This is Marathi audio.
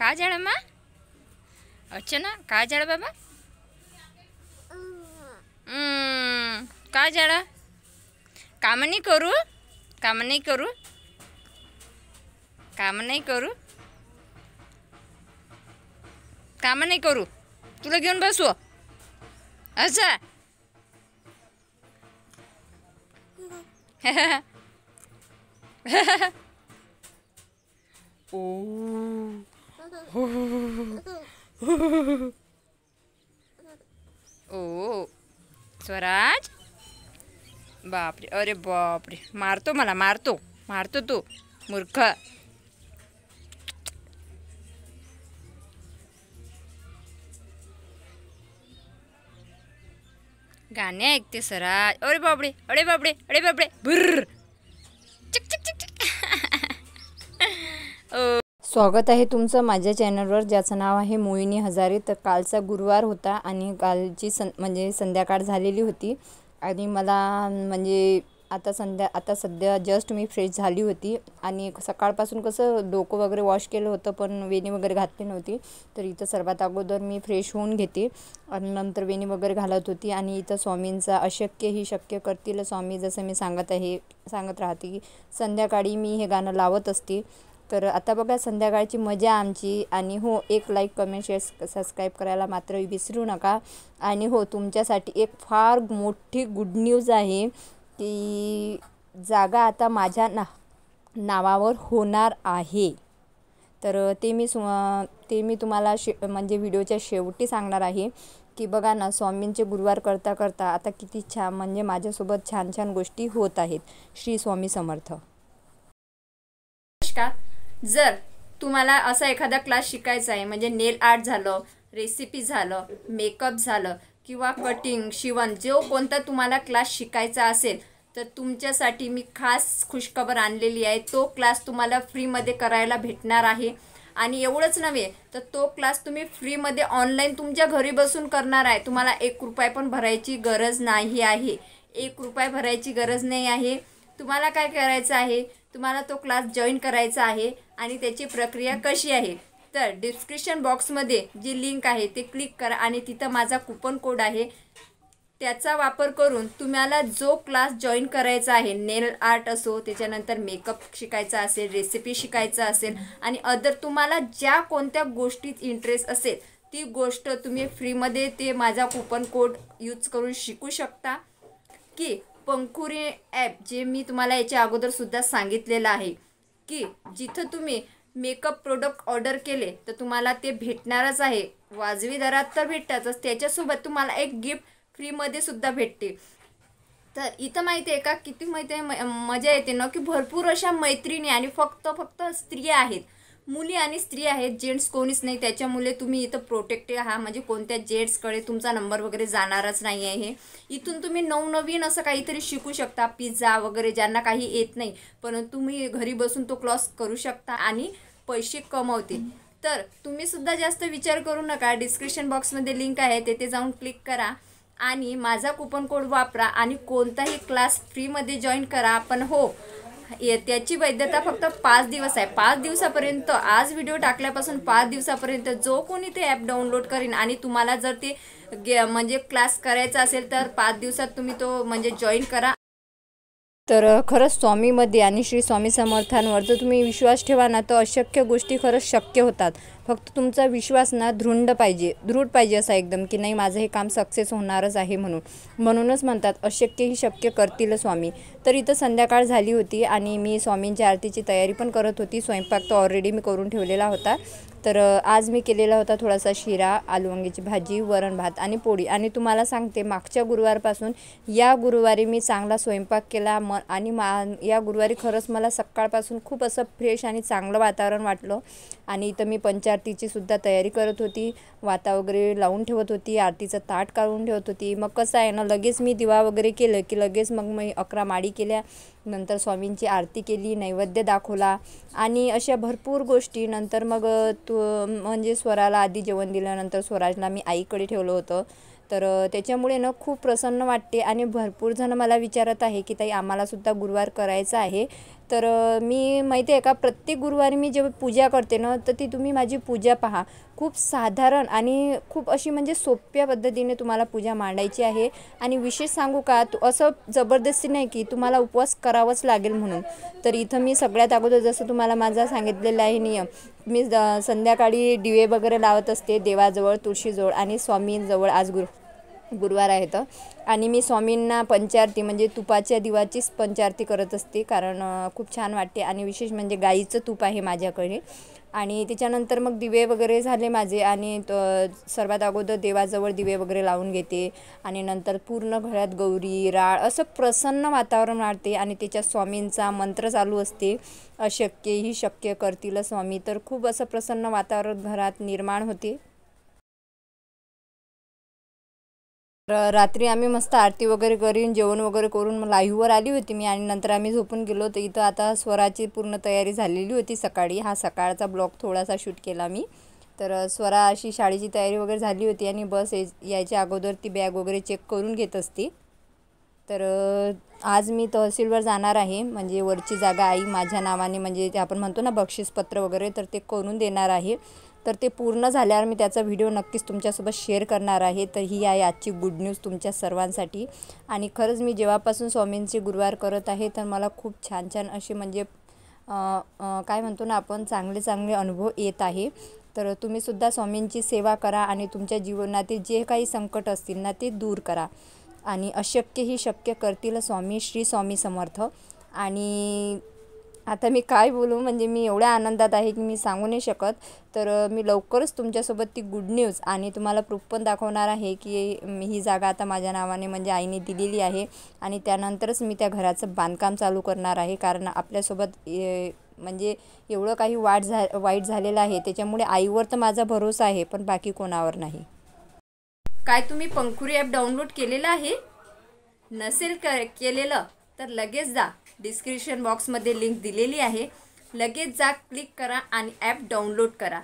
का జడమ్మా వచ్చనా కా జడ बाबा का జడ काम नाही करू काम नाही करू काम नाही करू काम नाही करू तुला घेऊन बसू अच्छा Oh. ओ स्वराज बापरे अरे बापरे मारतो मला मारतो मारतो तू मूर्ख गाणे ऐकते सराज अरे बापडे अरे बापडे अरे बापडे भर स्वागत आहे तुमचं माझ्या चॅनलवर ज्याचं नाव आहे मोहिनी हजारे तर कालचा गुरुवार होता आणि कालची सं म्हणजे संध्याकाळ झालेली होती आणि मला म्हणजे आता संध्या आता सध्या जस्ट मी फ्रेश झाली होती आणि सकाळपासून कसं डोकं वगैरे वॉश केलं होतं पण वेणी वगैरे घातली नव्हती तर इथं सर्वात अगोदर मी फ्रेश होऊन घेते आणि नंतर वेणी वगैरे घालत होती आणि इथं स्वामींचा अशक्य ही शक्य करतील स्वामी जसं मी सांगत आहे सांगत राहते की संध्याकाळी मी हे गाणं लावत असते तर आता बघा संध्याकाळची मजा आमची आणि हो एक लाईक कमेंट शेअर सबस्क्राईब करायला मात्र विसरू नका आणि हो तुमच्यासाठी एक फार मोठी गुड न्यूज आहे की जागा आता माझ्या ना नावावर होणार आहे तर ते मी सु ते मी तुम्हाला शे म्हणजे व्हिडिओच्या शेवटी सांगणार आहे की बघा ना स्वामींचे गुरुवार करता करता आता किती छान म्हणजे माझ्यासोबत छान छान गोष्टी होत आहेत श्री स्वामी समर्थ नमस्कार जर तुम्हाला असा एखादा क्लास शिकायचा आहे म्हणजे नेल आर्ट झालं रेसिपी झालं मेकअप झालं किंवा कटिंग शिवण जो कोणता तुम्हाला क्लास शिकायचा असेल तर तुमच्यासाठी मी खास खुशखबर आणलेली आहे तो क्लास तुम्हाला फ्रीमध्ये करायला भेटणार आहे आणि एवढंच नव्हे तर तो क्लास तुम्ही फ्रीमध्ये ऑनलाईन तुमच्या घरी बसून करणार आहे तुम्हाला एक रुपये पण भरायची गरज नाही आहे एक रुपये भरायची गरज नाही आहे तुम्हाला काय करायचं आहे तुम्हाला तो क्लास जॉईन करायचा आहे आणि त्याची प्रक्रिया कशी आहे तर डिस्क्रिप्शन बॉक्समध्ये जी लिंक आहे ते क्लिक करा आणि तिथं माझा कुपन कोड आहे त्याचा वापर करून तुम्हाला जो क्लास जॉईन करायचा आहे नेल आर्ट असो त्याच्यानंतर मेकअप शिकायचा असेल रेसिपी शिकायचा असेल आणि अदर तुम्हाला ज्या कोणत्या गोष्टीत इंटरेस्ट असेल ती गोष्ट तुम्ही फ्रीमध्ये ते माझा कुपन कोड यूज करून शिकू शकता की पंखुरी ॲप जे मी तुम्हाला याच्या अगोदरसुद्धा सांगितलेलं आहे की जिथं तुम्ही मेकअप प्रोडक्ट ऑर्डर केले तर तुम्हाला ते भेटणारच आहे वाजवी दरात तर भेटतातच त्याच्यासोबत तुम्हाला एक गिफ्ट फ्रीमध्ये सुद्धा भेटते तर इथं माहिती आहे का किती माहिती आहे मजा येते ना की भरपूर अशा मैत्रिणी आणि फक्त फक्त स्त्रिया आहेत मुली आणि स्त्री आहेत जेंट्स कोणीच नाही त्याच्यामुळे तुम्ही इथं प्रोटेक्टेड आहात म्हणजे कोणत्या जेंट्सकडे तुमचा नंबर वगैरे जाणारच नाही आहे इथून तुम्ही नवनवीन असं काहीतरी शिकू शकता पिझ्झा वगैरे ज्यांना काही येत नाही पण तुम्ही घरी बसून तो क्लॉस करू शकता आणि पैसे कमवते तर तुम्ही सुद्धा जास्त विचार करू नका डिस्क्रिप्शन बॉक्समध्ये लिंक आहे तेथे जाऊन क्लिक करा आणि माझा कुपन कोड वापरा आणि कोणताही क्लास फ्रीमध्ये जॉईन करा पण हो त्याची वैधता फक्त पाच दिवस आहे पाच दिवसापर्यंत आज व्हिडिओ टाकल्यापासून पाच दिवसापर्यंत जो कोणी ते ॲप डाउनलोड करीन आणि तुम्हाला जर ते म्हणजे क्लास करायचा असेल तर पाच दिवसात तुम्ही तो म्हणजे जॉईन करा तर खरंच स्वामीमध्ये आणि श्री स्वामी समर्थांवर जर तुम्ही विश्वास ठेवा ना तर अशक्य गोष्टी खरंच शक्य होतात फक्त तुमचा विश्वास ना धृंड पाहिजे दृढ पाहिजे असा एकदम की नाही माझं हे काम सक्सेस होणारच आहे म्हणून म्हणूनच म्हणतात अशक्य ही शक्य करतील स्वामी तर इथं संध्याकाळ झाली होती आणि मी स्वामींच्या आरतीची तयारी पण करत होती स्वयंपाक तर ऑलरेडी मी करून ठेवलेला होता तर आज मी केलेला होता थोडासा शिरा आलू भाजी वरण भात आणि पोळी आणि तुम्हाला सांगते मागच्या गुरुवारपासून या गुरुवारी मी चांगला स्वयंपाक केला म आणि मा या गुरुवारी खरंच मला सकाळपासून खूप असं फ्रेश आणि चांगलं वातावरण वाटलं आणि इथं मी पंचार आरतीची सुद्धा तयारी करत होती वाता वगैरे लावून ठेवत होती आरतीचा ताट काढून ठेवत होती मग कसं आहे ना लगेच मी दिवा वगैरे केलं की लगेच मग मी अकरा माडी केल्या नंतर स्वामींची आरती केली नैवेद्य दाखवला आणि अशा भरपूर गोष्टी नंतर मग तू म्हणजे स्वराला आधी जेवण दिल्यानंतर स्वराजला मी आईकडे ठेवलं होतं तर त्याच्यामुळे ना खूप प्रसन्न वाटते आणि भरपूर जण मला विचारत आहे की ताई आम्हालासुद्धा गुरुवार करायचा आहे तर मी माहिती आहे का प्रत्येक गुरुवारी मी जेव्हा पूजा करते ना तर ती तुम्ही माझी पूजा पहा खूप साधारण आणि खूप अशी म्हणजे सोप्या पद्धतीने तुम्हाला पूजा मांडायची आहे आणि विशेष सांगू का तू असं जबरदस्ती नाही की तुम्हाला उपवास करावाच लागेल म्हणून तर इथं मी सगळ्यात अगोदर जसं तुम्हाला माझा सांगितलेला आहे नियम मी संध्याकाळी दिवे वगैरे लावत असते देवाजवळ तुळशीजवळ आणि स्वामींजवळ आज गुरु गुरुवार आहे तर आणि मी स्वामींना पंचारती म्हणजे तुपाच्या दिवाचीच पंचारती करत असते कारण खूप छान वाटते आणि विशेष म्हणजे गाईचं तूप आहे माझ्याकडे आणि त्याच्यानंतर मग दिवे वगैरे झाले माझे आणि सर्वात अगोदर देवाजवळ दिवे वगैरे लावून घेते आणि नंतर पूर्ण घरात गौरी राळ असं प्रसन्न वातावरण वाढते आणि त्याच्यात स्वामींचा मंत्र चालू असते अशक्य ही शक्य करतील स्वामी तर खूप असं प्रसन्न वातावरण घरात निर्माण होते रात्री आम्ही मस्त आरती वगैरे करून जेवण वगैरे करून लाईव्हवर आली होती मी आणि नंतर आम्ही झोपून गेलो होतो इथं आता स्वराची पूर्ण तयारी झालेली होती सकाळी हा सकाळचा ब्लॉग थोडासा शूट केला मी तर स्वरा अशी शाळेची तयारी वगैरे झाली होती आणि बस यायच्या अगोदर ती बॅग वगैरे चेक करून घेत असती तर आज मी तहसीलवर जाणार आहे म्हणजे वरची जागा आई माझ्या नावाने म्हणजे आपण म्हणतो ना बक्षीसपत्र वगैरे तर ते करून देणार आहे तर ते पूर्ण झाल्यावर मी त्याचा व्हिडिओ नक्कीच तुमच्यासोबत शेअर करणार आहे तर ही आहे आजची गुड न्यूज तुमच्या सर्वांसाठी आणि खरंच मी जेव्हापासून स्वामींचे गुरुवार करत आहे तर मला खूप छान छान असे म्हणजे काय म्हणतो ना आपण चांगले चांगले अनुभव येत आहे तर तुम्हीसुद्धा स्वामींची सेवा करा आणि तुमच्या जीवनातील जे काही संकट असतील ना ते दूर करा आणि अशक्य ही शक्य करतील स्वामी श्री स्वामी समर्थ आणि आता मी काय बोलू म्हणजे मी एवढ्या आनंदात आहे की मी सांगू नाही शकत तर मी लवकरच तुमच्यासोबत ती गुड न्यूज आणि तुम्हाला प्रूफ पण दाखवणार आहे की मी ही जागा आता माझ्या नावाने म्हणजे आईने दिलेली आहे आणि त्यानंतरच मी त्या घराचं बांधकाम चालू करणार आहे कारण आपल्यासोबत म्हणजे एवढं काही वाट झा वाईट झालेलं आहे त्याच्यामुळे आईवर तर माझा भरोसा आहे पण बाकी कोणावर नाही काय तुम्ही पंखुरी ॲप डाउनलोड केलेलं आहे नसेल क केलेलं तर लगेच जा डिस्क्रिप्शन बॉक्समध्ये लिंक दिलेली आहे लगेच जा क्लिक करा आणि ॲप डाउनलोड करा